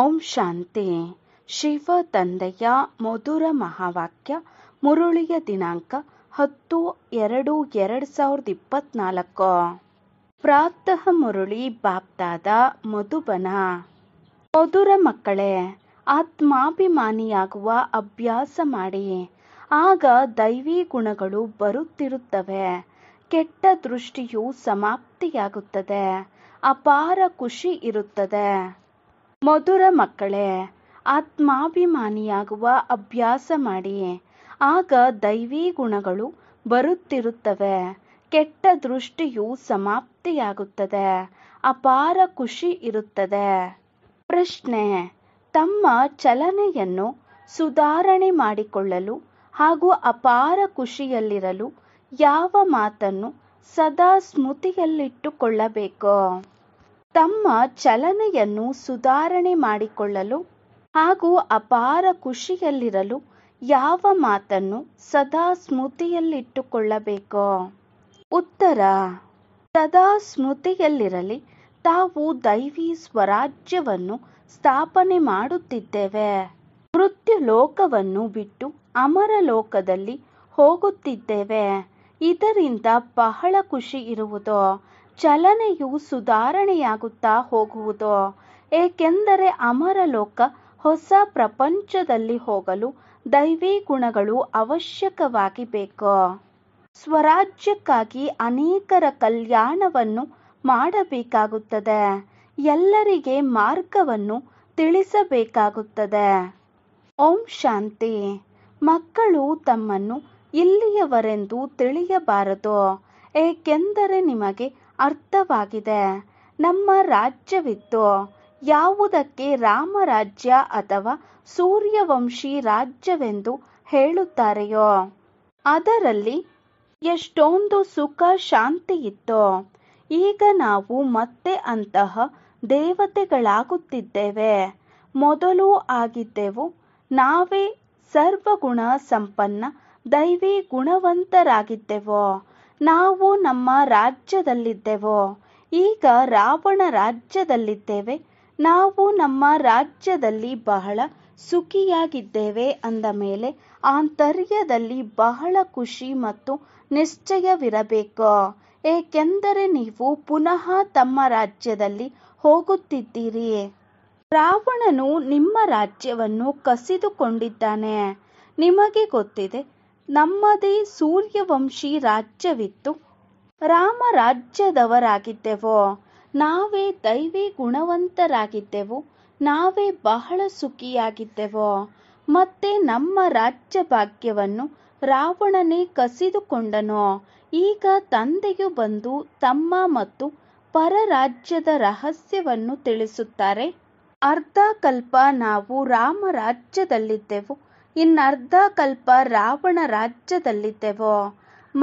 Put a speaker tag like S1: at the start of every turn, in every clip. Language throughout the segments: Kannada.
S1: ಓಂ ಶಾಂತಿ ಶಿವ ತಂದೆಯ ಮಧುರ ಮಹಾವಾಕ್ಯ ಮುರುಳಿಯ ದಿನಾಂಕ ಹತ್ತು ಎರಡು ಎರಡು ಸಾವಿರದ ಇಪ್ಪತ್ನಾಲ್ಕು ಪ್ರಾತಃ ಮುರುಳಿ ಬಾಪ್ತಾದ ಮಧುಬನ ಮಧುರ ಮಕ್ಕಳೇ ಆತ್ಮಾಭಿಮಾನಿಯಾಗುವ ಅಭ್ಯಾಸ ಮಾಡಿ ಆಗ ದೈವಿ ಗುಣಗಳು ಬರುತ್ತಿರುತ್ತವೆ ಕೆಟ್ಟ ದೃಷ್ಟಿಯು ಸಮಾಪ್ತಿಯಾಗುತ್ತದೆ ಅಪಾರ ಖುಷಿ ಇರುತ್ತದೆ ಮಧುರ ಮಕ್ಕಳೇ ಆತ್ಮಾಭಿಮಾನಿಯಾಗುವ ಅಭ್ಯಾಸ ಮಾಡಿ ಆಗ ದೈವಿ ಗುಣಗಳು ಬರುತ್ತಿರುತ್ತವೆ ಕೆಟ್ಟ ದೃಷ್ಟಿಯು ಸಮಾಪ್ತಿಯಾಗುತ್ತದೆ ಅಪಾರ ಖುಷಿ ಇರುತ್ತದೆ ಪ್ರಶ್ನೆ ತಮ್ಮ ಚಲನೆಯನ್ನು ಸುಧಾರಣೆ ಮಾಡಿಕೊಳ್ಳಲು ಹಾಗೂ ಅಪಾರ ಖುಷಿಯಲ್ಲಿರಲು ಯಾವ ಮಾತನ್ನು ಸದಾ ಸ್ಮೃತಿಯಲ್ಲಿಟ್ಟುಕೊಳ್ಳಬೇಕು ತಮ್ಮ ಚಲನೆಯನ್ನು ಸುಧಾರಣೆ ಮಾಡಿಕೊಳ್ಳಲು ಹಾಗೂ ಅಪಾರ ಖುಷಿಯಲ್ಲಿರಲು ಯಾವ ಮಾತನ್ನು ಸದಾ ಸ್ಮೃತಿಯಲ್ಲಿಟ್ಟುಕೊಳ್ಳಬೇಕು ಉತ್ತರ ಸದಾ ಸ್ಮೃತಿಯಲ್ಲಿರಲಿ ತಾವು ದೈವಿ ಸ್ವರಾಜ್ಯವನ್ನು ಸ್ಥಾಪನೆ ಮಾಡುತ್ತಿದ್ದೇವೆ ಮೃತ್ಯು ಲೋಕವನ್ನು ಬಿಟ್ಟು ಅಮರ ಲೋಕದಲ್ಲಿ ಹೋಗುತ್ತಿದ್ದೇವೆ ಇದರಿಂದ ಬಹಳ ಖುಷಿ ಇರುವುದು ಚಲನೆಯು ಸುಧಾರಣೆಯಾಗುತ್ತಾ ಹೋಗುವುದು ಏಕೆಂದರೆ ಅಮರಲೋಕ ಹೊಸ ಪ್ರಪಂಚದಲ್ಲಿ ಹೋಗಲು ದೈವಿ ಗುಣಗಳು ಅವಶ್ಯಕವಾಗಿ ಬೇಕು ಸ್ವರಾಜ್ಯಕ್ಕಾಗಿ ಅನೇಕರ ಕಲ್ಯಾಣವನ್ನು ಮಾಡಬೇಕಾಗುತ್ತದೆ ಎಲ್ಲರಿಗೆ ಮಾರ್ಗವನ್ನು ತಿಳಿಸಬೇಕಾಗುತ್ತದೆ ಓಂ ಶಾಂತಿ ಮಕ್ಕಳು ತಮ್ಮನ್ನು ಇಲ್ಲಿಯವರೆಂದು ತಿಳಿಯಬಾರದು ಏಕೆಂದರೆ ನಿಮಗೆ ಅರ್ಥವಾಗಿದೆ ನಮ್ಮ ರಾಜ್ಯವಿತ್ತು ಯಾವುದಕ್ಕೆ ರಾಮರಾಜ್ಯ ಅಥವಾ ಸೂರ್ಯವಂಶಿ ರಾಜ್ಯವೆಂದು ಹೇಳುತ್ತಾರೆಯೋ ಅದರಲ್ಲಿ ಎಷ್ಟೊಂದು ಸುಖ ಶಾಂತಿ ಶಾಂತಿಯಿತ್ತು ಈಗ ನಾವು ಮತ್ತೆ ಅಂತಹ ದೇವತೆಗಳಾಗುತ್ತಿದ್ದೇವೆ ಮೊದಲು ಆಗಿದ್ದೆವು ನಾವೇ ಸರ್ವಗುಣ ಸಂಪನ್ನ ದೈವಿ ಗುಣವಂತರಾಗಿದ್ದೆವೋ ನಾವು ನಮ್ಮ ರಾಜ್ಯದಲ್ಲಿದ್ದೆವೋ ಈಗ ರಾವಣ ರಾಜ್ಯದಲ್ಲಿದ್ದೇವೆ ನಾವು ನಮ್ಮ ರಾಜ್ಯದಲ್ಲಿ ಬಹಳ ಸುಖಿಯಾಗಿದ್ದೇವೆ ಅಂದ ಮೇಲೆ ಆಂತರ್ಯದಲ್ಲಿ ಬಹಳ ಖುಷಿ ಮತ್ತು ನಿಶ್ಚಯವಿರಬೇಕು ಏಕೆಂದರೆ ನೀವು ಪುನಃ ತಮ್ಮ ರಾಜ್ಯದಲ್ಲಿ ಹೋಗುತ್ತಿದ್ದೀರಿ ರಾವಣನು ನಿಮ್ಮ ರಾಜ್ಯವನ್ನು ಕಸಿದುಕೊಂಡಿದ್ದಾನೆ ನಿಮಗೆ ಗೊತ್ತಿದೆ ನಮ್ಮದೇ ಸೂರ್ಯವಂಶಿ ರಾಜ್ಯವಿತ್ತು ರಾಮ ರಾಜ್ಯದವರಾಗಿದ್ದೆವೋ ನಾವೇ ದೈವಿ ಗುಣವಂತರಾಗಿದ್ದೆವು ನಾವೇ ಬಹಳ ಸುಖಿಯಾಗಿದ್ದೆವೋ ಮತ್ತೆ ನಮ್ಮ ರಾಜ್ಯ ಭಾಗ್ಯವನ್ನು ರಾವಣನೇ ಕಸಿದುಕೊಂಡನೋ ಈಗ ತಂದೆಯು ಬಂದು ತಮ್ಮ ಮತ್ತು ಪರರಾಜ್ಯದ ರಹಸ್ಯವನ್ನು ತಿಳಿಸುತ್ತಾರೆ ಅರ್ಧ ಕಲ್ಪ ನಾವು ರಾಮ ರಾಜ್ಯದಲ್ಲಿದ್ದೆವು ಇನ್ನರ್ಧ ಕಲ್ಪ ರಾವಣ ರಾಜ್ಯದಲ್ಲಿದ್ದೆವೋ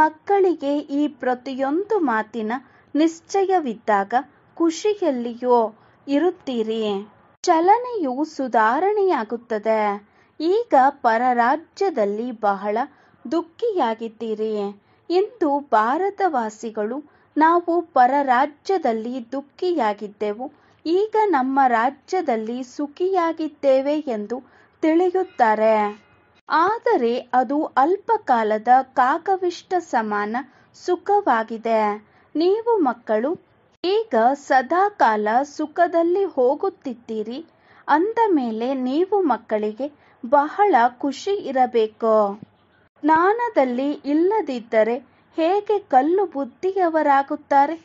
S1: ಮಕ್ಕಳಿಗೆ ಈ ಪ್ರತಿಯೊಂದು ಮಾತಿನ ನಿಶ್ಚಯವಿದ್ದಾಗ ಖುಷಿಯಲ್ಲಿಯೋ ಇರುತ್ತೀರಿ ಚಲನೆಯು ಸುಧಾರಣೆಯಾಗುತ್ತದೆ ಈಗ ಪರರಾಜ್ಯದಲ್ಲಿ ಬಹಳ ದುಃಖಿಯಾಗಿದ್ದೀರಿ ಇಂದು ಭಾರತವಾಸಿಗಳು ನಾವು ಪರರಾಜ್ಯದಲ್ಲಿ ದುಃಖಿಯಾಗಿದ್ದೆವು ಈಗ ನಮ್ಮ ರಾಜ್ಯದಲ್ಲಿ ಸುಖಿಯಾಗಿದ್ದೇವೆ ಎಂದು ತಿಳಿಯುತ್ತಾರೆ ಆದರೆ ಅದು ಅಲ್ಪಕಾಲದ ಕಾಗವಿಷ್ಟ ಸಮಾನ ಸುಖವಾಗಿದೆ. ನೀವು ಮಕ್ಕಳು, ಈಗ ಸದಾಕಾಲ ಸುಖದಲ್ಲಿ ಹೋಗುತ್ತಿದ್ದೀರಿ. ಅಂದ ಮೇಲೆ ನೀವು ಮಕ್ಕಳಿಗೆ ಬಹಳ ಖುಷಿ ಇರಬೇಕು. ಜ್ಞಾನದಲ್ಲಿ ಇಲ್ಲದಿದ್ದರೆ ಹೇಗೆ ಕಲ್ಲು ಬುದ್ಧಿಯವರಾಗುತ್ತಾರೆ.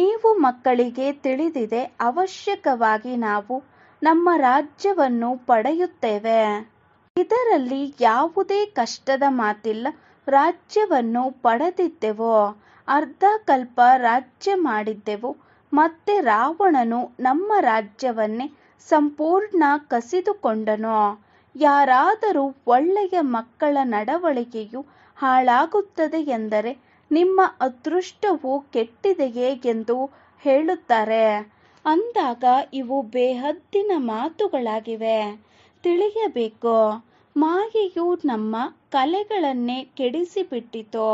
S1: ನೀವು ಮಕ್ಕಳಿಗೆ ತಿಳಿದಿದೆ, ಅವಶ್ಯಕವಾಗಿ ನಾವು ನಮ್ಮ ರಾಜ್ಯವನ್ನು ಪಡೆಯುತ್ತೇವೆ. ಇದರಲ್ಲಿ ಯಾವುದೇ ಕಷ್ಟದ ಮಾತಿಲ್ಲ. ರಾಜ್ಯವನ್ನು ಪಡೆದಿದ್ದೆವು, ಅರ್ಧಕಲ್ಪ ರಾಜ್ಯ ಮಾಡಿದ್ದೆವು. ಮತ್ತೆ ರಾವಣನು ನಮ್ಮ ರಾಜ್ಯವನ್ನೇ ಸಂಪೂರ್ಣ ಕಸಿದುಕೊಂಡನು. ಯಾರಾದರೂ ಒಳ್ಳೆಯ ಮಕ್ಕಳ ನಡವಳಿಕೆಯು ಹಾಳಾಗುತ್ತದೆ ಎಂದರೆ ನಿಮ್ಮ ಅದೃಷ್ಟವು ಕೆಟ್ಟಿದೆಯೇ ಎಂದು ಹೇಳುತ್ತಾರೆ. ಅಂದಾಗ ಇವು ಬೇಹದ್ದಿನ ಮಾತುಗಳಾಗಿವೆ. ತಿಳಿಯಬೇಕು ಮಾಯೆಯು ನಮ್ಮ ಕಲೆಗಳನ್ನೇ ಕೆಡಿಸಿಬಿಟ್ಟಿತೋ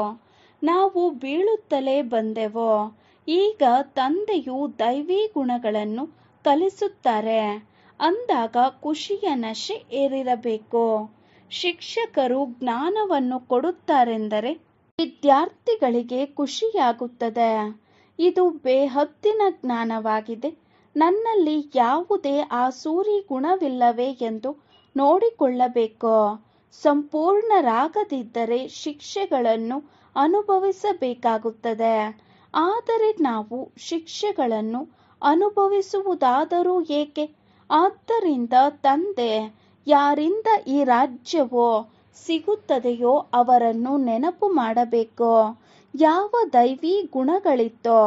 S1: ನಾವು ಬೀಳುತ್ತಲೇ ಬಂದೆವೋ ಈಗ ತಂದೆಯು ದೈವಿ ಗುಣಗಳನ್ನು ಕಲಿಸುತ್ತಾರೆ ಅಂದಾಗ ಖುಷಿಯ ನಶೆ ಏರಿರಬೇಕು ಶಿಕ್ಷಕರು ಜ್ಞಾನವನ್ನು ಕೊಡುತ್ತಾರೆಂದರೆ ವಿದ್ಯಾರ್ಥಿಗಳಿಗೆ ಖುಷಿಯಾಗುತ್ತದೆ ಇದು ಬೇಹತ್ತಿನ ಜ್ಞಾನವಾಗಿದೆ ನನ್ನಲ್ಲಿ ಯಾವುದೇ ಆಸೂರಿ ಗುಣವಿಲ್ಲವೇ ಎಂದು ನೋಡಿಕೊಳ್ಳಬೇಕು ಸಂಪೂರ್ಣರಾಗದಿದ್ದರೆ ಶಿಕ್ಷೆಗಳನ್ನು ಅನುಭವಿಸಬೇಕಾಗುತ್ತದೆ ಆದರೆ ನಾವು ಶಿಕ್ಷೆಗಳನ್ನು ಅನುಭವಿಸುವುದಾದರೂ ಏಕೆ ಆದ್ದರಿಂದ ತಂದೆ ಯಾರಿಂದ ಈ ರಾಜ್ಯವು ಸಿಗುತ್ತದೆಯೋ ಅವರನ್ನು ನೆನಪು ಮಾಡಬೇಕು ಯಾವ ದೈವಿ ಗುಣಗಳಿತ್ತೋ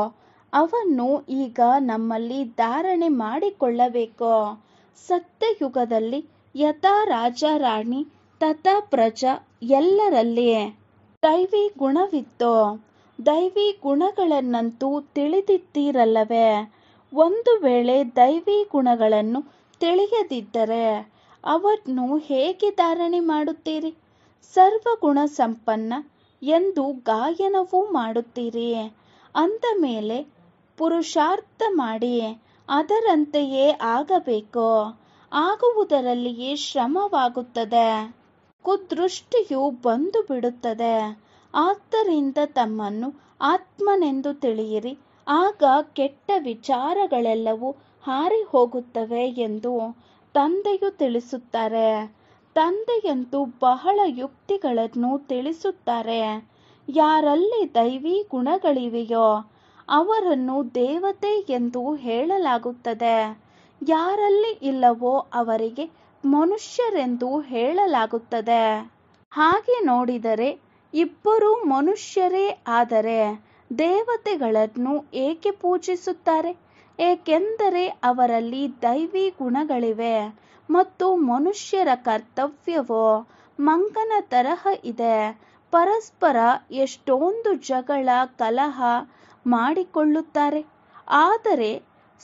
S1: ಅವನ್ನು ಈಗ ನಮ್ಮಲ್ಲಿ ಧಾರಣೆ ಮಾಡಿಕೊಳ್ಳಬೇಕು ಸತ್ಯಯುಗದಲ್ಲಿ ಯಥಾ ರಾಜ ರಾಣಿ ತಥಾ ಪ್ರಜ ಎಲ್ಲರಲ್ಲಿ ದೈವಿ ಗುಣವಿತ್ತು ದೈವಿ ಗುಣಗಳನ್ನಂತೂ ತಿಳಿದಿದ್ದೀರಲ್ಲವೇ ಒಂದು ವೇಳೆ ದೈವಿ ಗುಣಗಳನ್ನು ತಿಳಿಯದಿದ್ದರೆ ಅವನ್ನು ಹೇಗೆ ಧಾರಣೆ ಮಾಡುತ್ತೀರಿ ಸರ್ವಗುಣ ಸಂಪನ್ನ ಎಂದು ಗಾಯನವೂ ಮಾಡುತ್ತೀರಿ ಅಂದ ಮೇಲೆ ಪುರುಷಾರ್ಥ ಮಾಡಿ ಅದರಂತೆಯೇ ಆಗಬೇಕು ಆಗುವುದರಲ್ಲಿಯೇ ಶ್ರಮವಾಗುತ್ತದೆ ಕುದೃಷ್ಟಿಯು ಬಂದು ಬಿಡುತ್ತದೆ ಆದ್ದರಿಂದ ತಮ್ಮನ್ನು ಆತ್ಮನೆಂದು ತಿಳಿಯಿರಿ ಆಗ ಕೆಟ್ಟ ವಿಚಾರಗಳೆಲ್ಲವೂ ಹಾರಿ ಹೋಗುತ್ತವೆ ಎಂದು ತಂದೆಯು ತಿಳಿಸುತ್ತಾರೆ ತಂದೆಯಂತೂ ಬಹಳ ಯುಕ್ತಿಗಳನ್ನು ತಿಳಿಸುತ್ತಾರೆ ಯಾರಲ್ಲಿ ದೈವಿ ಗುಣಗಳಿವೆಯೋ ಅವರನ್ನು ದೇವತೆ ಎಂದು ಹೇಳಲಾಗುತ್ತದೆ ಯಾರಲ್ಲಿ ಇಲ್ಲವೋ ಅವರಿಗೆ ಮನುಷ್ಯರೆಂದು ಹೇಳಲಾಗುತ್ತದೆ ಹಾಗೆ ನೋಡಿದರೆ ಇಬ್ಬರು ಮನುಷ್ಯರೇ ಆದರೆ ದೇವತೆಗಳನ್ನು ಏಕೆ ಪೂಜಿಸುತ್ತಾರೆ ಏಕೆಂದರೆ ಅವರಲ್ಲಿ ದೈವಿ ಗುಣಗಳಿವೆ ಮತ್ತು ಮನುಷ್ಯರ ಕರ್ತವ್ಯವೋ ಮಂಗನ ತರಹ ಇದೆ ಪರಸ್ಪರ ಎಷ್ಟೊಂದು ಜಗಳ ಕಲಹ ಮಾಡಿಕೊಳ್ಳುತ್ತಾರೆ ಆದರೆ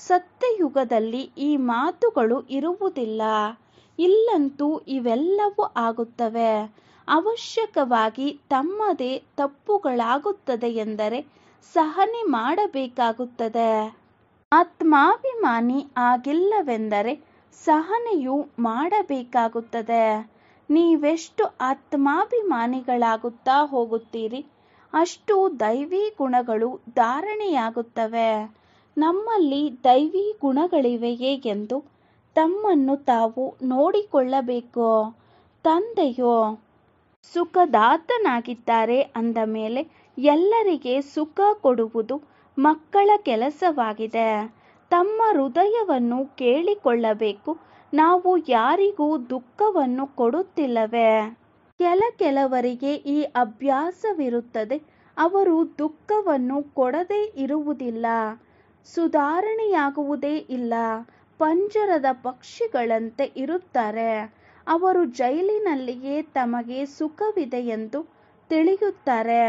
S1: ಸತ್ಯಯುಗದಲ್ಲಿ ಈ ಮಾತುಗಳು ಇರುವುದಿಲ್ಲ ಇಲ್ಲಂತೂ ಇವೆಲ್ಲವೂ ಆಗುತ್ತವೆ ಅವಶ್ಯಕವಾಗಿ ತಮ್ಮದೇ ತಪ್ಪುಗಳಾಗುತ್ತದೆ ಎಂದರೆ ಸಹನೆ ಮಾಡಬೇಕಾಗುತ್ತದೆ ಆತ್ಮಾಭಿಮಾನಿ ಆಗಿಲ್ಲವೆಂದರೆ ಸಹನೆಯು ಮಾಡಬೇಕಾಗುತ್ತದೆ ನೀವೆಷ್ಟು ಆತ್ಮಾಭಿಮಾನಿಗಳಾಗುತ್ತಾ ಹೋಗುತ್ತೀರಿ ಅಷ್ಟು ದೈವಿ ಗುಣಗಳು ಧಾರಣೆಯಾಗುತ್ತವೆ ನಮ್ಮಲ್ಲಿ ದೈವಿ ಗುಣಗಳಿವೆಯೇ ಎಂದು ತಮ್ಮನ್ನು ತಾವು ನೋಡಿಕೊಳ್ಳಬೇಕು ತಂದೆಯೋ ಸುಖದಾತನಾಗಿದ್ದಾರೆ ಅಂದ ಮೇಲೆ ಎಲ್ಲರಿಗೆ ಸುಖ ಕೊಡುವುದು ಮಕ್ಕಳ ಕೆಲಸವಾಗಿದೆ ತಮ್ಮ ಹೃದಯವನ್ನು ಕೇಳಿಕೊಳ್ಳಬೇಕು ನಾವು ಯಾರಿಗೂ ದುಃಖವನ್ನು ಕೊಡುತ್ತಿಲ್ಲವೇ ಕೆಲ ಕೆಲವರಿಗೆ ಈ ಅಭ್ಯಾಸವಿರುತ್ತದೆ ಅವರು ದುಃಖವನ್ನು ಕೊಡದೇ ಇರುವುದಿಲ್ಲ ಸುಧಾರಣೆಯಾಗುವುದೇ ಇಲ್ಲ ಪಂಜರದ ಪಕ್ಷಿಗಳಂತೆ ಇರುತ್ತಾರೆ ಅವರು ಜೈಲಿನಲ್ಲಿಯೇ ತಮಗೆ ಸುಖವಿದೆ ಎಂದು ತಿಳಿಯುತ್ತಾರೆ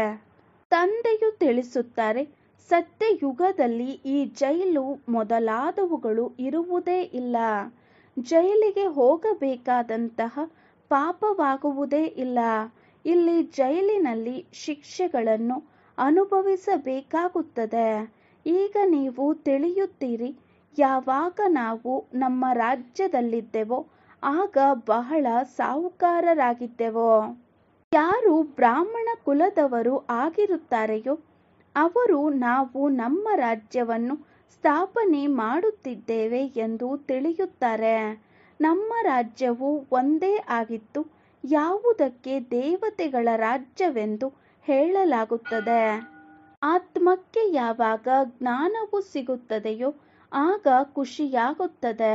S1: ತಂದೆಯು ತಿಳಿಸುತ್ತಾರೆ ಸತ್ಯಯುಗದಲ್ಲಿ ಈ ಜೈಲು ಮೊದಲಾದವುಗಳು ಇರುವುದೇ ಇಲ್ಲ ಜೈಲಿಗೆ ಹೋಗಬೇಕಾದಂತಹ ಪಾಪವಾಗುವುದೇ ಇಲ್ಲ ಇಲ್ಲಿ ಜೈಲಿನಲ್ಲಿ ಶಿಕ್ಷೆಗಳನ್ನು ಅನುಭವಿಸಬೇಕಾಗುತ್ತದೆ ಈಗ ನೀವು ತಿಳಿಯುತ್ತೀರಿ ಯಾವಾಗ ನಾವು ನಮ್ಮ ರಾಜ್ಯದಲ್ಲಿದ್ದೆವೋ ಆಗ ಬಹಳ ಸಾಹುಕಾರರಾಗಿದ್ದೆವೋ ಯಾರು ಬ್ರಾಹ್ಮಣ ಕುಲದವರು ಆಗಿರುತ್ತಾರೆಯೋ ಅವರು ನಾವು ನಮ್ಮ ರಾಜ್ಯವನ್ನು ಸ್ಥಾಪನೆ ಮಾಡುತ್ತಿದ್ದೇವೆ ಎಂದು ತಿಳಿಯುತ್ತಾರೆ ನಮ್ಮ ರಾಜ್ಯವು ಒಂದೇ ಆಗಿತ್ತು ಯಾವುದಕ್ಕೆ ದೇವತೆಗಳ ರಾಜ್ಯವೆಂದು ಹೇಳಲಾಗುತ್ತದೆ ಆತ್ಮಕ್ಕೆ ಯಾವಾಗ ಜ್ಞಾನವು ಸಿಗುತ್ತದೆಯೋ ಆಗ ಖುಷಿಯಾಗುತ್ತದೆ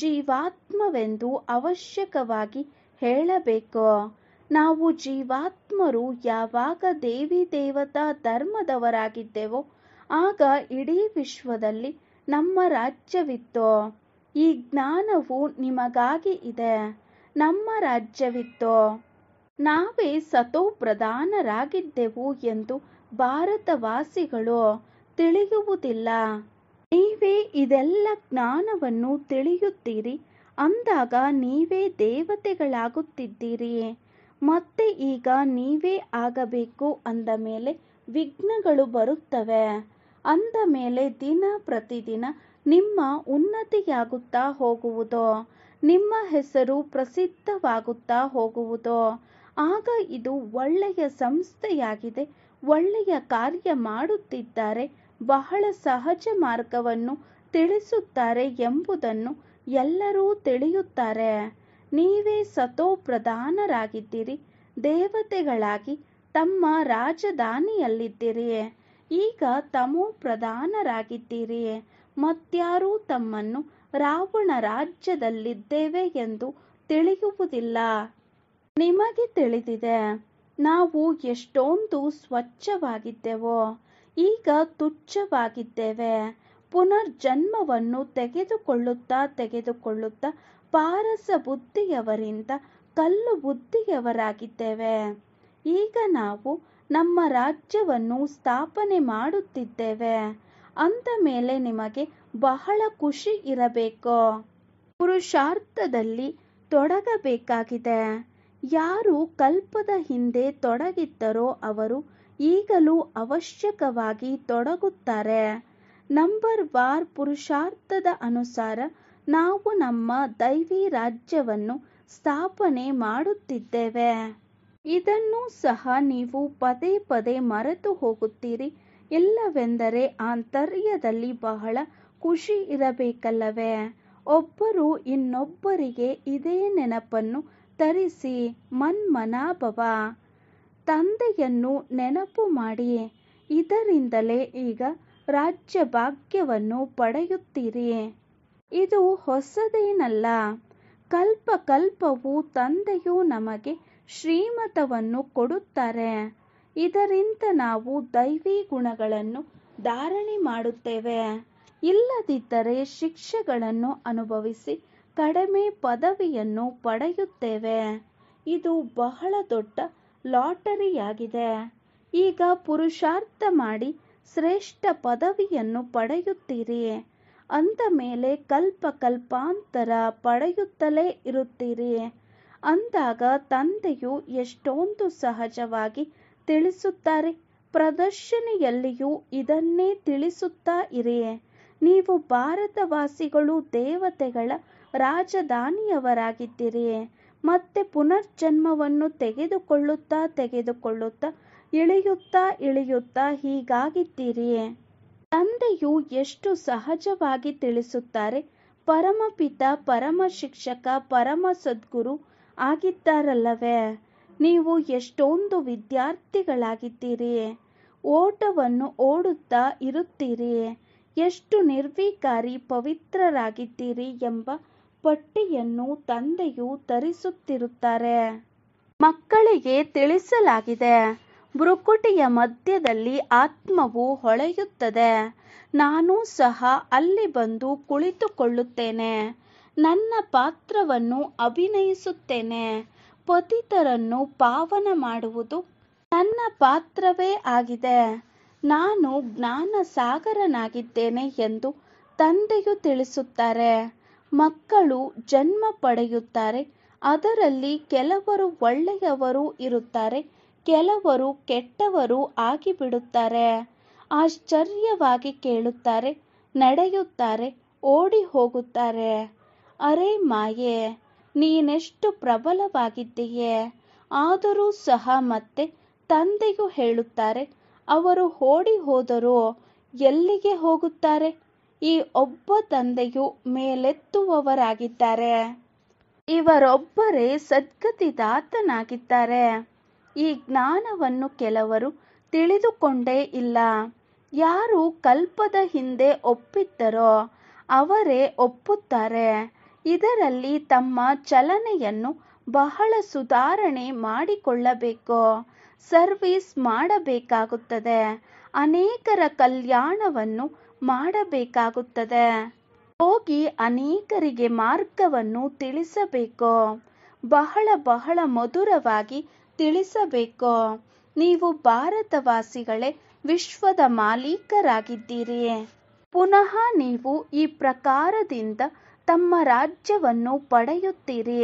S1: ಜೀವಾತ್ಮವೆಂದು ಅವಶ್ಯಕವಾಗಿ ಹೇಳಬೇಕು ನಾವು ಜೀವಾತ್ಮರು ಯಾವಾಗ ದೇವಿ ದೇವತಾ ಧರ್ಮದವರಾಗಿದ್ದೆವೋ ಆಗ ಇಡೀ ವಿಶ್ವದಲ್ಲಿ ನಮ್ಮ ರಾಜ್ಯವಿತ್ತು ಈ ಜ್ಞಾನವು ನಿಮಗಾಗಿ ಇದೆ ನಮ್ಮ ರಾಜ್ಯವಿತ್ತು ನಾವೇ ಸತೋ ಪ್ರಧಾನರಾಗಿದ್ದೆವು ಎಂದು ಭಾರತವಾಸಿಗಳು ತಿಳಿಯುವುದಿಲ್ಲ ನೀವೇ ಇದೆಲ್ಲ ಜ್ಞಾನವನ್ನು ತಿಳಿಯುತ್ತೀರಿ ಅಂದಾಗ ನೀವೇ ದೇವತೆಗಳಾಗುತ್ತಿದ್ದೀರಿ ಮತ್ತೆ ಈಗ ನೀವೇ ಆಗಬೇಕು ಅಂದ ಮೇಲೆ ವಿಘ್ನಗಳು ಬರುತ್ತವೆ ಅಂದ ಮೇಲೆ ದಿನ ಪ್ರತಿದಿನ ನಿಮ್ಮ ಉನ್ನತಿಯಾಗುತ್ತಾ ಹೋಗುವುದೋ ನಿಮ್ಮ ಹೆಸರು ಪ್ರಸಿದ್ಧವಾಗುತ್ತಾ ಹೋಗುವುದೋ ಆಗ ಇದು ಒಳ್ಳೆಯ ಸಂಸ್ಥೆಯಾಗಿದೆ ಒಳ್ಳೆಯ ಕಾರ್ಯ ಮಾಡುತ್ತಿದ್ದಾರೆ ಬಹಳ ಸಹಜ ಮಾರ್ಗವನ್ನು ತಿಳಿಸುತ್ತಾರೆ ಎಂಬುದನ್ನು ಎಲ್ಲರೂ ತಿಳಿಯುತ್ತಾರೆ ನೀವೇ ಸತೋ ಪ್ರಧಾನರಾಗಿದ್ದೀರಿ ದೇವತೆಗಳಾಗಿ ತಮ್ಮ ರಾಜಧಾನಿಯಲ್ಲಿದ್ದೀರಿ ಈಗ ತಮೋ ಪ್ರಧಾನರಾಗಿದ್ದೀರಿ ಮತ್ಯಾರೂ ತಮ್ಮನ್ನು ರಾವಣ ರಾಜ್ಯದಲ್ಲಿದ್ದೇವೆ ಎಂದು ತಿಳಿಯುವುದಿಲ್ಲ ನಿಮಗೆ ತಿಳಿದಿದೆ ನಾವು ಎಷ್ಟೊಂದು ಸ್ವಚ್ಛವಾಗಿದ್ದೆವೋ ಈಗ ತುಚ್ಛವಾಗಿದ್ದೇವೆ ಪುನರ್ಜನ್ಮವನ್ನು ತೆಗೆದುಕೊಳ್ಳುತ್ತಾ ತೆಗೆದುಕೊಳ್ಳುತ್ತಾ ಪಾರಸ ಬುದ್ಧಿಯವರಿಂದ ಕಲ್ಲು ಬುದ್ಧಿಯವರಾಗಿದ್ದೇವೆ ಈಗ ನಾವು ನಮ್ಮ ರಾಜ್ಯವನ್ನು ಸ್ಥಾಪನೆ ಮಾಡುತ್ತಿದ್ದೇವೆ ಅಂದ ಮೇಲೆ ನಿಮಗೆ ಬಹಳ ಖುಷಿ ಇರಬೇಕು ಪುರುಷಾರ್ಥದಲ್ಲಿ ತೊಡಗಬೇಕಾಗಿದೆ ಯಾರು ಕಲ್ಪದ ಹಿಂದೆ ತೊಡಗಿದ್ದರೋ ಅವರು ಈಗಲೂ ಅವಶ್ಯಕವಾಗಿ ತೊಡಗುತ್ತಾರೆ ನಂಬರ್ ವಾರ್ ಪುರುಷಾರ್ಥದ ಅನುಸಾರ ನಾವು ನಮ್ಮ ದೈವಿ ರಾಜ್ಯವನ್ನು ಸ್ಥಾಪನೆ ಮಾಡುತ್ತಿದ್ದೇವೆ ಇದನ್ನು ಸಹ ನೀವು ಪದೇ ಪದೇ ಮರೆತು ಹೋಗುತ್ತೀರಿ ಇಲ್ಲವೆಂದರೆ ಆಂತರ್ಯದಲ್ಲಿ ಬಹಳ ಖುಷಿ ಇರಬೇಕಲ್ಲವೇ ಒಬ್ಬರು ಇನ್ನೊಬ್ಬರಿಗೆ ಇದೇ ನೆನಪನ್ನು ತರಿಸಿ ಮನ್ಮನಾಭವ ತಂದೆಯನ್ನು ನೆನಪು ಮಾಡಿ ಇದರಿಂದಲೇ ಈಗ ರಾಜ್ಯ ಭಾಗ್ಯವನ್ನು ಪಡೆಯುತ್ತೀರಿ ಇದು ಹೊಸದೇನಲ್ಲ ಕಲ್ಪ ಕಲ್ಪವು ತಂದೆಯು ನಮಗೆ ಶ್ರೀಮತವನ್ನು ಕೊಡುತ್ತಾರೆ ಇದರಿಂದ ನಾವು ದೈವಿ ಗುಣಗಳನ್ನು ಧಾರಣೆ ಮಾಡುತ್ತೇವೆ ಇಲ್ಲದಿದ್ದರೆ ಶಿಕ್ಷೆಗಳನ್ನು ಅನುಭವಿಸಿ ಕಡಿಮೆ ಪದವಿಯನ್ನು ಪಡೆಯುತ್ತೇವೆ ಇದು ಬಹಳ ದೊಡ್ಡ ಲಾಟರಿಯಾಗಿದೆ ಈಗ ಪುರುಷಾರ್ಥ ಮಾಡಿ ಶ್ರೇಷ್ಠ ಪದವಿಯನ್ನು ಪಡೆಯುತ್ತೀರಿ ಅಂದ ಮೇಲೆ ಕಲ್ಪ ಕಲ್ಪಾಂತರ ಪಡೆಯುತ್ತಲೇ ಇರುತ್ತೀರಿ ಅಂದಾಗ ತಂದೆಯು ಎಷ್ಟೊಂದು ಸಹಜವಾಗಿ ತಿಳಿಸುತ್ತಾರೆ ಪ್ರದರ್ಶನೆಯಲ್ಲಿಯೂ ಇದನ್ನೇ ತಿಳಿಸುತ್ತಾ ಇರಿಯೇ ನೀವು ಭಾರತವಾಸಿಗಳು ದೇವತೆಗಳ ರಾಜಧಾನಿಯವರಾಗಿದ್ದೀರಿಯೇ ಮತ್ತೆ ಪುನರ್ಜನ್ಮವನ್ನು ತೆಗೆದುಕೊಳ್ಳುತ್ತಾ ತೆಗೆದುಕೊಳ್ಳುತ್ತಾ ಇಳಿಯುತ್ತಾ ಇಳಿಯುತ್ತಾ ಹೀಗಾಗಿದ್ದೀರಿಯೇ ತಂದೆಯು ಎಷ್ಟು ಸಹಜವಾಗಿ ತಿಳಿಸುತ್ತಾರೆ ಪರಮಪಿತ ಪರಮ ಶಿಕ್ಷಕ ಪರಮ ಸದ್ಗುರು ಆಗಿದ್ದಾರಲ್ಲವೇ ನೀವು ಎಷ್ಟೊಂದು ವಿದ್ಯಾರ್ಥಿಗಳಾಗಿದ್ದೀರಿ ಓಟವನ್ನು ಓಡುತ್ತಾ ಇರುತ್ತೀರಿ ಎಷ್ಟು ನಿರ್ವಿಕಾರಿ ಪವಿತ್ರರಾಗಿದ್ದೀರಿ ಎಂಬ ಪಟ್ಟಿಯನ್ನು ತಂದೆಯು ತರಿಸುತ್ತಿರುತ್ತಾರೆ ಮಕ್ಕಳಿಗೆ ತಿಳಿಸಲಾಗಿದೆ ಭ್ರುಕುಟಿಯ ಮಧ್ಯದಲ್ಲಿ ಆತ್ಮವು ಹೊಳೆಯುತ್ತದೆ ನಾನು ಸಹ ಅಲ್ಲಿ ಬಂದು ಕುಳಿತುಕೊಳ್ಳುತ್ತೇನೆ ನನ್ನ ಪಾತ್ರವನ್ನು ಅಭಿನಯಿಸುತ್ತೇನೆ ಪತಿತರನ್ನು ಪಾವನ ಮಾಡುವುದು ನನ್ನ ಪಾತ್ರವೇ ಆಗಿದೆ ನಾನು ಜ್ಞಾನ ಸಾಗರನಾಗಿದ್ದೇನೆ ಎಂದು ತಂದೆಯು ತಿಳಿಸುತ್ತಾರೆ ಮಕ್ಕಳು ಜನ್ಮ ಪಡೆಯುತ್ತಾರೆ ಅದರಲ್ಲಿ ಕೆಲವರು ಒಳ್ಳೆಯವರು ಇರುತ್ತಾರೆ ಕೆಲವರು ಕೆಟ್ಟವರು ಆಗಿಬಿಡುತ್ತಾರೆ ಆಶ್ಚರ್ಯವಾಗಿ ಕೇಳುತ್ತಾರೆ ನಡೆಯುತ್ತಾರೆ ಓಡಿ ಹೋಗುತ್ತಾರೆ ಅರೆ ಮಾಯೆ ನೀನೆಷ್ಟು ಪ್ರಬಲವಾಗಿದ್ದೀಯೆ ಆದರೂ ಸಹ ಮತ್ತೆ ತಂದೆಯು ಹೇಳುತ್ತಾರೆ ಅವರು ಓಡಿ ಹೋದರೂ ಎಲ್ಲಿಗೆ ಹೋಗುತ್ತಾರೆ ಈ ಒಬ್ಬ ತಂದೆಯು ಮೇಲೆತ್ತುವವರಾಗಿದ್ದಾರೆ ಇವರೊಬ್ಬರೇ ಸದ್ಗತಿದಾತನಾಗಿದ್ದಾರೆ ಈ ಜ್ಞಾನವನ್ನು ಕೆಲವರು ತಿಳಿದುಕೊಂಡೇ ಇಲ್ಲ ಯಾರು ಕಲ್ಪದ ಹಿಂದೆ ಒಪ್ಪಿದ್ದರೋ ಅವರೇ ಒಪ್ಪುತ್ತಾರೆ ಇದರಲ್ಲಿ ತಮ್ಮ ಚಲನೆಯನ್ನು ಬಹಳ ಸುಧಾರಣೆ ಮಾಡಿಕೊಳ್ಳಬೇಕು ಸರ್ವಿಸ್ ಮಾಡಬೇಕಾಗುತ್ತದೆ ಅನೇಕರ ಕಲ್ಯಾಣವನ್ನು ಮಾಡಬೇಕಾಗುತ್ತದೆ ಹೋಗಿ ಅನೇಕರಿಗೆ ಮಾರ್ಗವನ್ನು ತಿಳಿಸಬೇಕು ಬಹಳ ಬಹಳ ಮಧುರವಾಗಿ ತಿಳಿಸಬೇಕು ನೀವು ಭಾರತವಾಸಿಗಳೇ ವಿಶ್ವದ ಮಾಲೀಕರಾಗಿದ್ದೀರಿ ಪುನಃ ನೀವು ಈ ಪ್ರಕಾರದಿಂದ ತಮ್ಮ ರಾಜ್ಯವನ್ನು ಪಡೆಯುತ್ತೀರಿ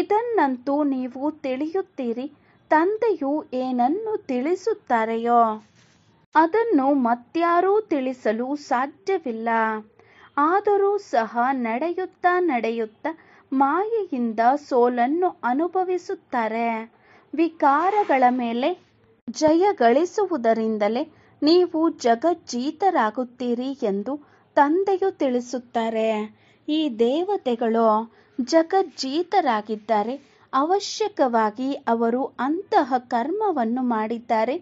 S1: ಇದನ್ನಂತೂ ನೀವು ತಿಳಿಯುತ್ತೀರಿ ತಂದೆಯು ಏನನ್ನು ತಿಳಿಸುತ್ತಾರೆಯೋ ಅದನ್ನು ಮತ್ಯಾರೂ ತಿಳಿಸಲು ಸಾಧ್ಯವಿಲ್ಲ ಆದರೂ ಸಹ ನಡೆಯುತ್ತಾ ನಡೆಯುತ್ತಾ ಮಾಯೆಯಿಂದ ಸೋಲನ್ನು ಅನುಭವಿಸುತ್ತಾರೆ ವಿಕಾರಗಳ ಮೇಲೆ ಜಯ ಗಳಿಸುವುದರಿಂದಲೇ ನೀವು ಜಗಜ್ಜೀತರಾಗುತ್ತೀರಿ ಎಂದು ತಂದೆಯು ತಿಳಿಸುತ್ತಾರೆ ಈ ದೇವತೆಗಳು ಜಗಜ್ಜೀತರಾಗಿದ್ದಾರೆ ಅವಶ್ಯಕವಾಗಿ ಅವರು ಅಂತಹ ಕರ್ಮವನ್ನು ಮಾಡಿದ್ದಾರೆ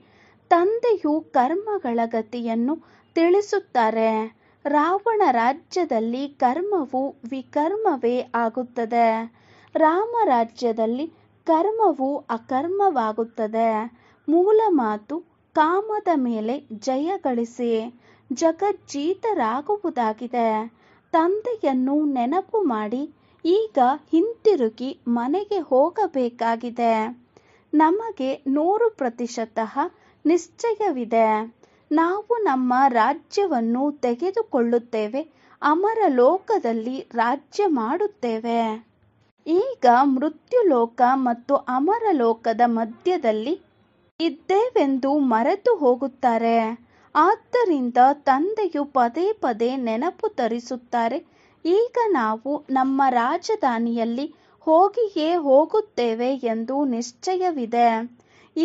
S1: ತಂದೆಯು ಕರ್ಮಗಳ ಗತಿಯನ್ನು ತಿಳಿಸುತ್ತಾರೆ ರಾವಣ ರಾಜ್ಯದಲ್ಲಿ ಕರ್ಮವು ವಿಕರ್ಮವೇ ಆಗುತ್ತದೆ ರಾಮ ರಾಜ್ಯದಲ್ಲಿ ಕರ್ಮವು ಅಕರ್ಮವಾಗುತ್ತದೆ ಮೂಲ ಮಾತು ಕಾಮದ ಮೇಲೆ ಜಯಗಳಿಸಿ ಜಗಜ್ಜೀತರಾಗುವುದಾಗಿದೆ ತಂದೆಯನ್ನು ನೆನಪು ಮಾಡಿ ಈಗ ಹಿಂತಿರುಗಿ ಮನೆಗೆ ಹೋಗಬೇಕಾಗಿದೆ ನಮಗೆ ನೂರು ಪ್ರತಿಶತ ನಿಶ್ಚಯವಿದೆ ನಾವು ನಮ್ಮ ರಾಜ್ಯವನ್ನು ತೆಗೆದುಕೊಳ್ಳುತ್ತೇವೆ ಅಮರ ಲೋಕದಲ್ಲಿ ರಾಜ್ಯ ಮಾಡುತ್ತೇವೆ ಈಗ ಮೃತ್ಯುಲೋಕ ಮತ್ತು ಅಮರ ಲೋಕದ ಮಧ್ಯದಲ್ಲಿ ಇದ್ದೇವೆಂದು ಮರೆತು ಹೋಗುತ್ತಾರೆ ಆದ್ದರಿಂದ ತಂದೆಯು ಪದೇ ಪದೇ ನೆನಪು ತರಿಸುತ್ತಾರೆ ಈಗ ನಾವು ನಮ್ಮ ರಾಜಧಾನಿಯಲ್ಲಿ ಹೋಗಿಯೇ ಹೋಗುತ್ತೇವೆ ಎಂದು ನಿಶ್ಚಯವಿದೆ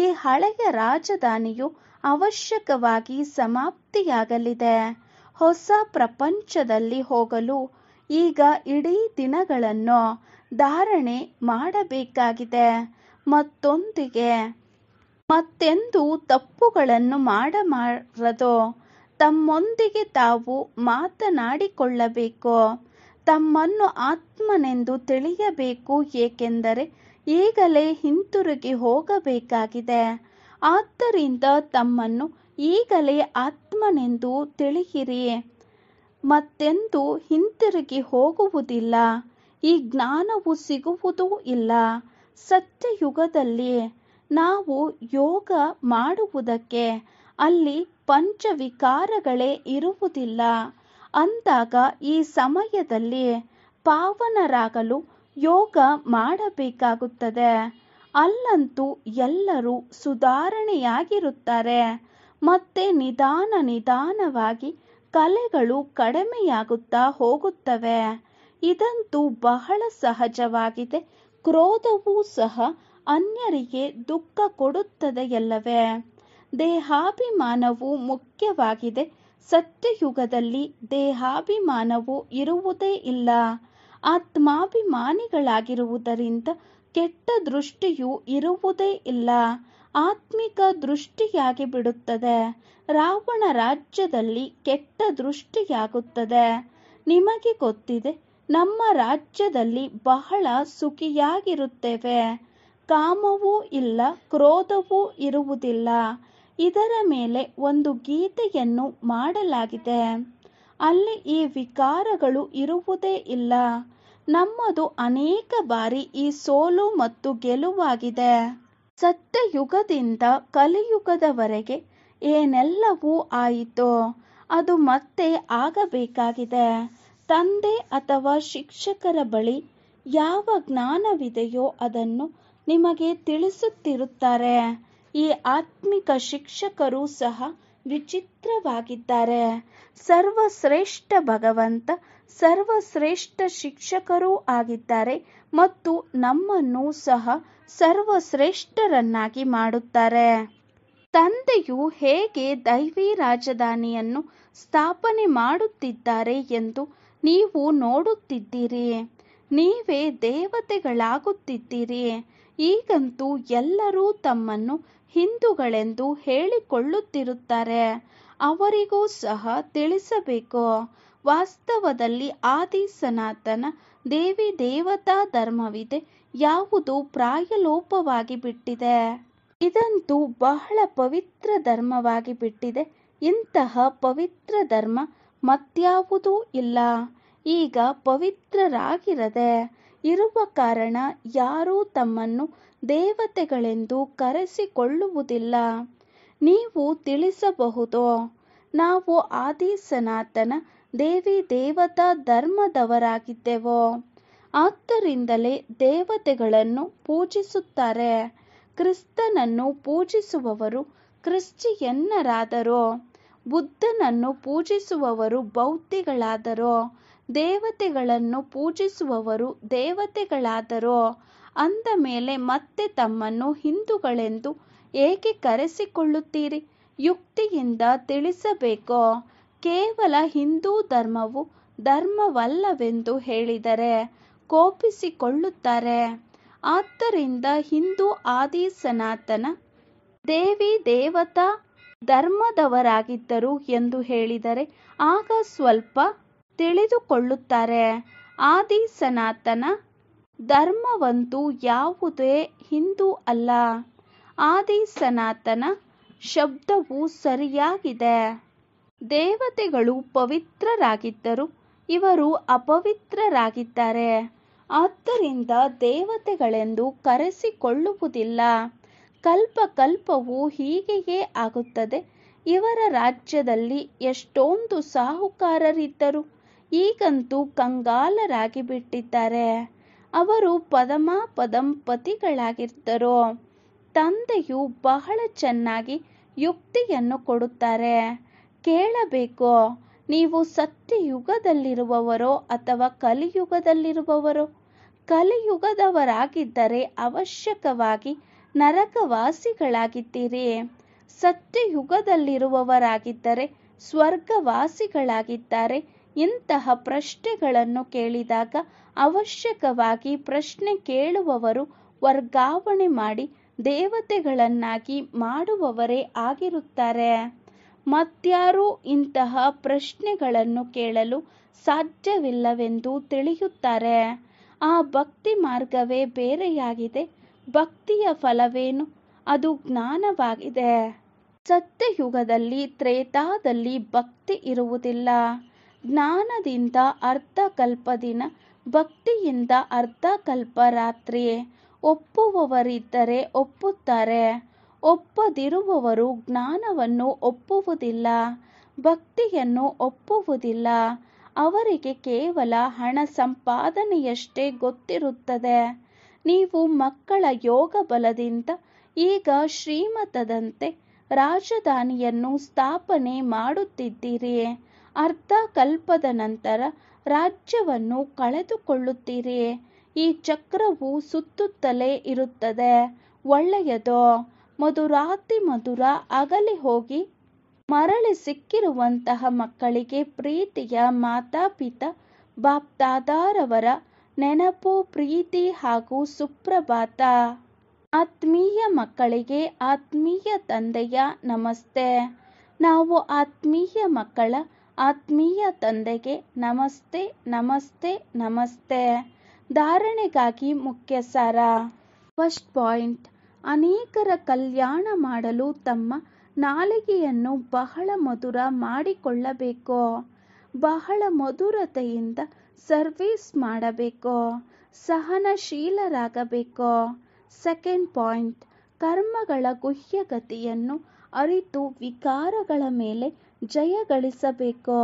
S1: ಈ ಹಳೆಯ ರಾಜಧಾನಿಯು ಅವಶ್ಯಕವಾಗಿ ಸಮಾಪ್ತಿಯಾಗಲಿದೆ ಹೊಸ ಪ್ರಪಂಚದಲ್ಲಿ ಹೋಗಲು ಈಗ ಇಡೀ ದಿನಗಳನ್ನು ಧಾರಣೆ ಮಾಡಬೇಕಾಗಿದೆ ಮತ್ತೊಂದಿಗೆ ಮತ್ತೆಂದೂ ತಪ್ಪುಗಳನ್ನು ಮಾಡಬಾರದೋ ತಮ್ಮೊಂದಿಗೆ ತಾವು ಮಾತನಾಡಿಕೊಳ್ಳಬೇಕು ತಮ್ಮನ್ನು ಆತ್ಮನೆಂದು ತಿಳಿಯಬೇಕು ಏಕೆಂದರೆ ಈಗಲೇ ಹಿಂತಿರುಗಿ ಹೋಗಬೇಕಾಗಿದೆ ಆದ್ದರಿಂದ ತಮ್ಮನ್ನು ಈಗಲೇ ಆತ್ಮನೆಂದು ತಿಳಿಯಿರಿ ಮತ್ತೆಂದೂ ಹಿಂತಿರುಗಿ ಹೋಗುವುದಿಲ್ಲ ಈ ಜ್ಞಾನವು ಸಿಗುವುದೂ ಇಲ್ಲ ಸತ್ಯಯುಗದಲ್ಲಿ ನಾವು ಯೋಗ ಮಾಡುವುದಕ್ಕೆ ಅಲ್ಲಿ ಪಂಚವಿಕಾರಗಳೇ ಇರುವುದಿಲ್ಲ ಅಂದಾಗ ಈ ಸಮಯದಲ್ಲಿ ಪಾವನರಾಗಲು ಯೋಗ ಮಾಡಬೇಕಾಗುತ್ತದೆ ಅಲ್ಲಂತೂ ಎಲ್ಲರೂ ಸುಧಾರಣೆಯಾಗಿರುತ್ತಾರೆ ಮತ್ತೆ ನಿಧಾನ ನಿಧಾನವಾಗಿ ಕಲೆಗಳು ಕಡಿಮೆಯಾಗುತ್ತಾ ಹೋಗುತ್ತವೆ ಇದಂತೂ ಬಹಳ ಸಹಜವಾಗಿದೆ ಕ್ರೋಧವೂ ಸಹ ಅನ್ಯರಿಗೆ ದುಃಖ ಕೊಡುತ್ತದೆಯಲ್ಲವೇ ದೇಹಾಭಿಮಾನವು ಮುಖ್ಯವಾಗಿದೆ ಸತ್ಯಯುಗದಲ್ಲಿ ದೇಹಾಭಿಮಾನವು ಇರುವುದೇ ಇಲ್ಲ ಆತ್ಮಾಭಿಮಾನಿಗಳಾಗಿರುವುದರಿಂದ ಕೆಟ್ಟ ದೃಷ್ಟಿಯು ಇರುವುದೇ ಇಲ್ಲ ಆತ್ಮಿಕ ದೃಷ್ಟಿಯಾಗಿ ಬಿಡುತ್ತದೆ ರಾವಣ ರಾಜ್ಯದಲ್ಲಿ ಕೆಟ್ಟ ದೃಷ್ಟಿಯಾಗುತ್ತದೆ ನಿಮಗೆ ಗೊತ್ತಿದೆ ನಮ್ಮ ರಾಜ್ಯದಲ್ಲಿ ಬಹಳ ಸುಖಿಯಾಗಿರುತ್ತೇವೆ ಕಾಮವೂ ಇಲ್ಲ ಕ್ರೋಧವೂ ಇರುವುದಿಲ್ಲ ಇದರ ಮೇಲೆ ಒಂದು ಗೀತೆಯನ್ನು ಮಾಡಲಾಗಿದೆ ಅಲ್ಲಿ ಈ ವಿಕಾರಗಳು ಇರುವುದೇ ಇಲ್ಲ ನಮ್ಮದು ಅನೇಕ ಬಾರಿ ಈ ಸೋಲು ಮತ್ತು ಗೆಲುವಾಗಿದೆ ಸತ್ಯ ಯುಗದಿಂದ ಕಲಿಯುಗದವರೆಗೆ ಏನೆಲ್ಲವೂ ಆಯಿತು ಅದು ಮತ್ತೆ ಆಗಬೇಕಾಗಿದೆ ತಂದೆ ಅಥವಾ ಶಿಕ್ಷಕರ ಬಳಿ ಯಾವ ಜ್ಞಾನವಿದೆಯೋ ಅದನ್ನು ನಿಮಗೆ ತಿಳಿಸುತ್ತಿರುತ್ತಾರೆ ಈ ಆತ್ಮಿಕ ಶಿಕ್ಷಕರು ಸಹ ವಿಚಿತ್ರವಾಗಿದ್ದಾರೆ ಸರ್ವಶ್ರೇಷ್ಠ ಭಗವಂತ ಸರ್ವಶ್ರೇಷ್ಠ ಶಿಕ್ಷಕರೂ ಆಗಿದ್ದಾರೆ ಮತ್ತು ನಮ್ಮನ್ನು ಸಹ ಸರ್ವಶ್ರೇಷ್ಠರನ್ನಾಗಿ ಮಾಡುತ್ತಾರೆ ತಂದೆಯು ಹೇಗೆ ದೈವಿ ರಾಜಧಾನಿಯನ್ನು ಸ್ಥಾಪನೆ ಮಾಡುತ್ತಿದ್ದಾರೆ ಎಂದು ನೀವು ನೋಡುತ್ತಿದ್ದೀರಿ ನೀವೇ ದೇವತೆಗಳಾಗುತ್ತಿದ್ದೀರಿ ಈಗಂತೂ ಎಲ್ಲರೂ ತಮ್ಮನ್ನು ಹಿಂದುಗಳೆಂದು ಹೇಳಿಕೊಳ್ಳುತ್ತಿರುತ್ತಾರೆ ಅವರಿಗೂ ಸಹ ತಿಳಿಸಬೇಕು ವಾಸ್ತವದಲ್ಲಿ ಆದಿ ಸನಾತನ ದೇವಿ ದೇವತಾ ಧರ್ಮವಿದೆ ಯಾವುದು ಪ್ರಾಯಲೋಪವಾಗಿ ಬಿಟ್ಟಿದೆ ಇದಂತೂ ಬಹಳ ಪವಿತ್ರ ಧರ್ಮವಾಗಿ ಬಿಟ್ಟಿದೆ ಇಂತಹ ಪವಿತ್ರ ಧರ್ಮ ಮತ್ಯಾವುದೂ ಇಲ್ಲ ಈಗ ಪವಿತ್ರರಾಗಿರದೆ ಇರುವ ಕಾರಣ ಯಾರೂ ತಮ್ಮನ್ನು ದೇವತೆಗಳೆಂದು ಕರೆಸಿಕೊಳ್ಳುವುದಿಲ್ಲ ನೀವು ತಿಳಿಸಬಹುದು ನಾವು ಆದಿ ಸನಾತನ ದೇವಿ ದೇವತಾ ಧರ್ಮದವರಾಗಿದ್ದೆವೋ ಆದ್ದರಿಂದಲೇ ದೇವತೆಗಳನ್ನು ಪೂಜಿಸುತ್ತಾರೆ ಕ್ರಿಸ್ತನನ್ನು ಪೂಜಿಸುವವರು ಕ್ರಿಶ್ಚಿಯನ್ನರಾದರೋ ಬುದ್ಧನನ್ನು ಪೂಜಿಸುವವರು ಬೌದ್ಧಿಗಳಾದರೋ ದೇವತೆಗಳನ್ನು ಪೂಜಿಸುವವರು ದೇವತೆಗಳಾದರೋ ಅಂದ ಮೇಲೆ ಮತ್ತೆ ತಮ್ಮನ್ನು ಹಿಂದೂಗಳೆಂದು ಏಕೆ ಕರೆಸಿಕೊಳ್ಳುತ್ತೀರಿ ಯುಕ್ತಿಯಿಂದ ತಿಳಿಸಬೇಕೋ ಕೇವಲ ಹಿಂದೂ ಧರ್ಮವು ಧರ್ಮವಲ್ಲವೆಂದು ಹೇಳಿದರೆ ಕೋಪಿಸಿಕೊಳ್ಳುತ್ತಾರೆ ಆದ್ದರಿಂದ ಹಿಂದೂ ಆದಿ ಸನಾತನ ದೇವಿ ದೇವತಾ ಧರ್ಮದವರಾಗಿದ್ದರು ಎಂದು ಹೇಳಿದರೆ ಆಗ ಸ್ವಲ್ಪ ತಿಳಿದುಕೊಳ್ಳುತ್ತಾರೆ ಆದಿ ಸನಾತನ ಧರ್ಮವಂತೂ ಯಾವುದೇ ಹಿಂದೂ ಅಲ್ಲ ಆದಿ ಸನಾತನ ಶಬ್ದವು ಸರಿಯಾಗಿದೆ ದೇವತೆಗಳು ಪವಿತ್ರರಾಗಿದ್ದರು ಇವರು ಅಪವಿತ್ರರಾಗಿದ್ದಾರೆ ಆದ್ದರಿಂದ ದೇವತೆಗಳೆಂದು ಕರೆಸಿಕೊಳ್ಳುವುದಿಲ್ಲ ಕಲ್ಪ ಕಲ್ಪವು ಹೀಗೆಯೇ ಆಗುತ್ತದೆ ಇವರ ರಾಜ್ಯದಲ್ಲಿ ಎಷ್ಟೊಂದು ಸಾಹುಕಾರರಿದ್ದರು ಈಗಂತೂ ಕಂಗಾಲರಾಗಿ ಬಿಟ್ಟಿದ್ದಾರೆ ಅವರು ಪದಮ ಪದಂಪತಿಗಳಾಗಿದ್ದರು ತಂದೆಯು ಬಹಳ ಚೆನ್ನಾಗಿ ಯುಕ್ತಿಯನ್ನು ಕೊಡುತ್ತಾರೆ ಕೇಳಬೇಕು ನೀವು ಸತ್ಯಯುಗದಲ್ಲಿರುವವರೋ ಅಥವಾ ಕಲಿಯುಗದಲ್ಲಿರುವವರೋ ಕಲಿಯುಗದವರಾಗಿದ್ದರೆ ಅವಶ್ಯಕವಾಗಿ ನರಕವಾಸಿಗಳಾಗಿದ್ದೀರಿ ಸತ್ಯಯುಗದಲ್ಲಿರುವವರಾಗಿದ್ದರೆ ಸ್ವರ್ಗವಾಸಿಗಳಾಗಿದ್ದಾರೆ ಇಂತಹ ಪ್ರಶ್ನೆಗಳನ್ನು ಕೇಳಿದಾಗ ಅವಶ್ಯಕವಾಗಿ ಪ್ರಶ್ನೆ ಕೇಳುವವರು ವರ್ಗಾವಣೆ ಮಾಡಿ ದೇವತೆಗಳನ್ನಾಗಿ ಮಾಡುವವರೇ ಆಗಿರುತ್ತಾರೆ ಮತ್ಯಾರೂ ಇಂತಹ ಪ್ರಶ್ನೆಗಳನ್ನು ಕೇಳಲು ಸಾಧ್ಯವಿಲ್ಲವೆಂದು ತಿಳಿಯುತ್ತಾರೆ ಆ ಭಕ್ತಿ ಮಾರ್ಗವೇ ಬೇರೆಯಾಗಿದೆ ಭಕ್ತಿಯ ಫಲವೇನು ಅದು ಜ್ಞಾನವಾಗಿದೆ ಸತ್ಯಯುಗದಲ್ಲಿ ತ್ರೇತಾದಲ್ಲಿ ಭಕ್ತಿ ಇರುವುದಿಲ್ಲ ಜ್ಞಾನದಿಂದ ದಿನ ಭಕ್ತಿಯಿಂದ ಅರ್ಧಕಲ್ಪ ರಾತ್ರಿಯೇ ಒಪ್ಪುವವರಿದ್ದರೆ ಒಪ್ಪುತ್ತಾರೆ ಒಪ್ಪದಿರುವವರು ಜ್ಞಾನವನ್ನು ಒಪ್ಪುವುದಿಲ್ಲ ಭಕ್ತಿಯನ್ನು ಒಪ್ಪುವುದಿಲ್ಲ ಅವರಿಗೆ ಕೇವಲ ಹಣ ಸಂಪಾದನೆಯಷ್ಟೇ ಗೊತ್ತಿರುತ್ತದೆ ನೀವು ಮಕ್ಕಳ ಯೋಗ ಬಲದಿಂದ ಈಗ ಶ್ರೀಮತದಂತೆ ರಾಜಧಾನಿಯನ್ನು ಸ್ಥಾಪನೆ ಮಾಡುತ್ತಿದ್ದೀರಿ ಅರ್ಧ ಕಲ್ಪದ ನಂತರ ರಾಜ್ಯವನ್ನು ಕಳೆದುಕೊಳ್ಳುತ್ತೀರಿ ಈ ಚಕ್ರವು ಸುತ್ತುತ್ತಲೇ ಇರುತ್ತದೆ ಒಳ್ಳೆಯದೋ ಮಧುರಾತಿ ಮಧುರ ಅಗಲಿ ಹೋಗಿ ಮರಳಿ ಸಿಕ್ಕಿರುವಂತಹ ಮಕ್ಕಳಿಗೆ ಪ್ರೀತಿಯ ಮಾತಾಪಿತ ಬಾಪ್ತಾದಾರವರ ನೆನಪು ಪ್ರೀತಿ ಹಾಗೂ ಸುಪ್ರಭಾತ ಆತ್ಮೀಯ ಮಕ್ಕಳಿಗೆ ಆತ್ಮೀಯ ತಂದೆಯ ನಮಸ್ತೆ ನಾವು ಆತ್ಮೀಯ ಮಕ್ಕಳ ಆತ್ಮೀಯ ತಂದೆಗೆ ನಮಸ್ತೆ ನಮಸ್ತೆ ನಮಸ್ತೆ ಧಾರಣೆಗಾಗಿ ಮುಖ್ಯ ಸಾರ ಫಸ್ಟ್ ಪಾಯಿಂಟ್ ಅನೇಕರ ಕಲ್ಯಾಣ ಮಾಡಲು ತಮ್ಮ ನಾಲಿಗೆಯನ್ನು ಬಹಳ ಮಧುರ ಮಾಡಿಕೊಳ್ಳಬೇಕು ಬಹಳ ಮಧುರತೆಯಿಂದ ಸರ್ವಿಸ್ ಮಾಡಬೇಕು ಸಹನಶೀಲರಾಗಬೇಕು ಸೆಕೆಂಡ್ ಪಾಯಿಂಟ್ ಕರ್ಮಗಳ ಗುಹ್ಯಗತಿಯನ್ನು ಅರಿತು ವಿಕಾರಗಳ ಮೇಲೆ ಜಯಗಳಿಸಬೇಕು ಗಳಿಸಬೇಕೋ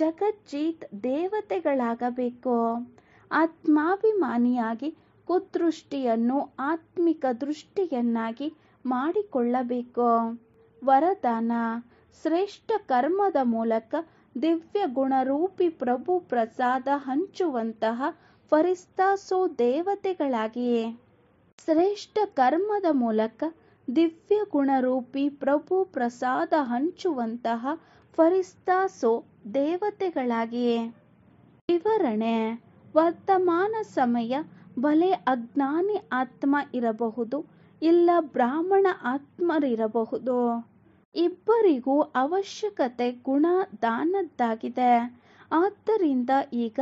S1: ಜಗಜ್ಜೀತ್ ದೇವತೆಗಳಾಗಬೇಕೋ ಆತ್ಮಾಭಿಮಾನಿಯಾಗಿ ಕುದೃಷ್ಟಿಯನ್ನು ಆತ್ಮಿಕ ದೃಷ್ಟಿಯನ್ನಾಗಿ ಮಾಡಿಕೊಳ್ಳಬೇಕೋ ವರದಾನ ಶ್ರೇಷ್ಠ ಕರ್ಮದ ಮೂಲಕ ದಿವ್ಯ ಗುಣರೂಪಿ ಪ್ರಭು ಪ್ರಸಾದ ಹಂಚುವಂತಹ ಫರಿಸ್ತಾಸೋ ದೇವತೆಗಳಾಗಿಯೇ ಶ್ರೇಷ್ಠ ಕರ್ಮದ ಮೂಲಕ ದಿವ್ಯ ಗುಣರೂಪಿ ಪ್ರಭು ಪ್ರಸಾದ ಹಂಚುವಂತಹ ಫರಿಸ್ತಾಸೋ ದೇವತೆಗಳಾಗಿಯೇ ವಿವರಣೆ ವರ್ತಮಾನ ಸಮಯ ಬಲೆ ಅಜ್ಞಾನಿ ಆತ್ಮ ಇರಬಹುದು ಇಲ್ಲ ಬ್ರಾಹ್ಮಣ ಆತ್ಮರಿರಬಹುದು ಇಬ್ಬರಿಗೂ ಅವಶ್ಯಕತೆ ಗುಣ ದಾನದ್ದಾಗಿದೆ ಆದ್ದರಿಂದ ಈಗ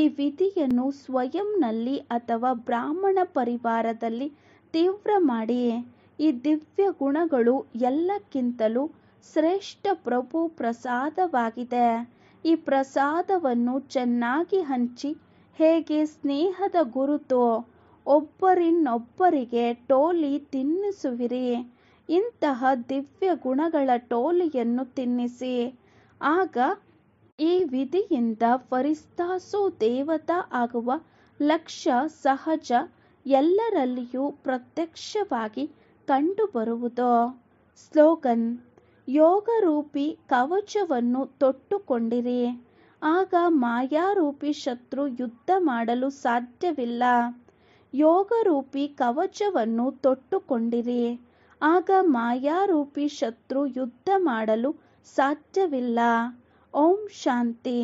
S1: ಈ ವಿಧಿಯನ್ನು ಸ್ವಯಂನಲ್ಲಿ ಅಥವಾ ಬ್ರಾಹ್ಮಣ ಪರಿವಾರದಲ್ಲಿ ತೀವ್ರ ಮಾಡಿ ಈ ದಿವ್ಯ ಗುಣಗಳು ಎಲ್ಲಕ್ಕಿಂತಲೂ ಶ್ರೇಷ್ಠ ಪ್ರಭು ಪ್ರಸಾದವಾಗಿದೆ ಈ ಪ್ರಸಾದವನ್ನು ಚೆನ್ನಾಗಿ ಹಂಚಿ ಹೇಗೆ ಸ್ನೇಹದ ಗುರುತು ಒಬ್ಬರಿನ್ನೊಬ್ಬರಿಗೆ ಟೋಲಿ ತಿನ್ನಿಸುವಿರಿ ಇಂತಹ ದಿವ್ಯ ಗುಣಗಳ ಟೋಲಿಯನ್ನು ತಿನ್ನಿಸಿ ಆಗ ಈ ವಿಧಿಯಿಂದ ಫರಿಸ್ತಾಸು ದೇವತಾ ಆಗುವ ಲಕ್ಷ್ಯ ಸಹಜ ಎಲ್ಲರಲ್ಲಿಯೂ ಪ್ರತ್ಯಕ್ಷವಾಗಿ ಕಂಡುಬರುವುದೋ? ಸ್ಲೋಗನ್: ಯೋಗರೂಪಿ ಕವಚವನ್ನು ತೊಟ್ಟುಕೊಂಡಿರಿ, ಆಗ ಮಾಯಾರೂಪಿ ಶತ್ರು ಯುದ್ಧ ಮಾಡಲು ಸಾಧ್ಯವಿಲ್ಲ. ಯೋಗರೂಪಿ ಕವಚವನ್ನು ತೊಟ್ಟುಕೊಂಡಿರಿ, ಆಗ ಮಾಯಾರೂಪಿ ಶತ್ರು ಯುದ್ಧ ಮಾಡಲು ಸಾಧ್ಯವಿಲ್ಲ. ಓಂ ಶಾಂತಿ